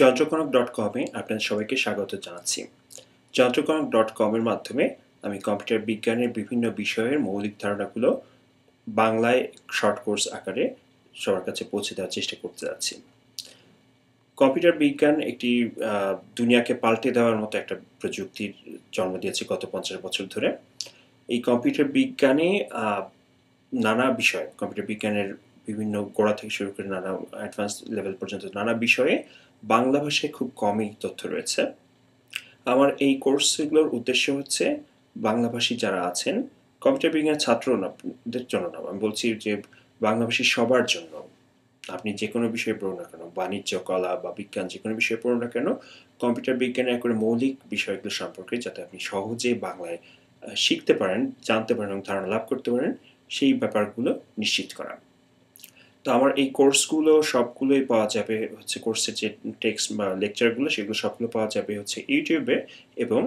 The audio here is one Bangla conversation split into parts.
যন্ত্রকণক ডট কমে আপনাদের সবাইকে স্বাগত জানাচ্ছি যন্ত্রকণক ডট কমের মাধ্যমে আমি কম্পিউটার বিজ্ঞানের বিভিন্ন বিষয়ের মৌলিক ধারণাগুলো বাংলায় শর্ট কোর্স আকারে সবার কাছে পৌঁছে দেওয়ার চেষ্টা করতে যাচ্ছি কম্পিউটার বিজ্ঞান একটি দুনিয়াকে পাল্টে দেওয়ার মতো একটা প্রযুক্তির জন্ম দিয়েছে গত পঞ্চাশ বছর ধরে এই কম্পিউটার বিজ্ঞানে নানা বিষয় কম্পিউটার বিজ্ঞানের বিভিন্ন গোড়া থেকে শুরু করে নানা অ্যাডভান্স লেভেল পর্যন্ত নানা বিষয়ে বাংলা ভাষায় খুব কমই তথ্য রয়েছে আমার এই কোর্সগুলোর উদ্দেশ্য হচ্ছে বাংলাভাষী যারা আছেন কম্পিউটার বিজ্ঞানের ছাত্র জন্য না আমি বলছি যে বাংলাভাষী সবার জন্য আপনি যে কোনো বিষয়ে পড়ুন না কেন বাণিজ্য কলা বা বিজ্ঞান যে কোনো বিষয়ে পড়ুন না কেন কম্পিউটার বিজ্ঞানের করে মৌলিক বিষয়গুলো সম্পর্কে যাতে আপনি সহজে বাংলায় শিখতে পারেন জানতে পারেন এবং ধারণা লাভ করতে পারেন সেই ব্যাপারগুলো নিশ্চিত করা তো আমার এই কোর্সগুলো সবগুলোই পাওয়া যাবে হচ্ছে কোর্সের যে টেক্সট বা লেকচারগুলো সেগুলো সবগুলো পাওয়া যাবে হচ্ছে ইউটিউবে এবং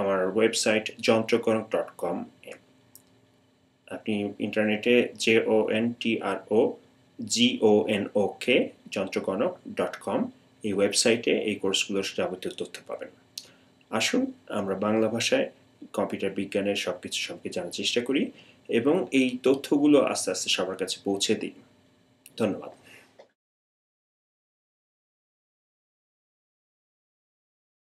আমার ওয়েবসাইট যন্ত্রকরণ ডট কম আপনি ইন্টারনেটে J O N T R O O N O K Jontrokonok dot com এই ওয়েবসাইটে এই কোর্সগুলোর যাবতীয় তথ্য পাবেন আসুন আমরা বাংলা ভাষায় কম্পিউটার বিজ্ঞানের সব কিছু সম্পর্কে জানার চেষ্টা করি এবং এই তথ্যগুলো আস্তে আস্তে সবার কাছে পৌঁছে দিই ধন্যবাদ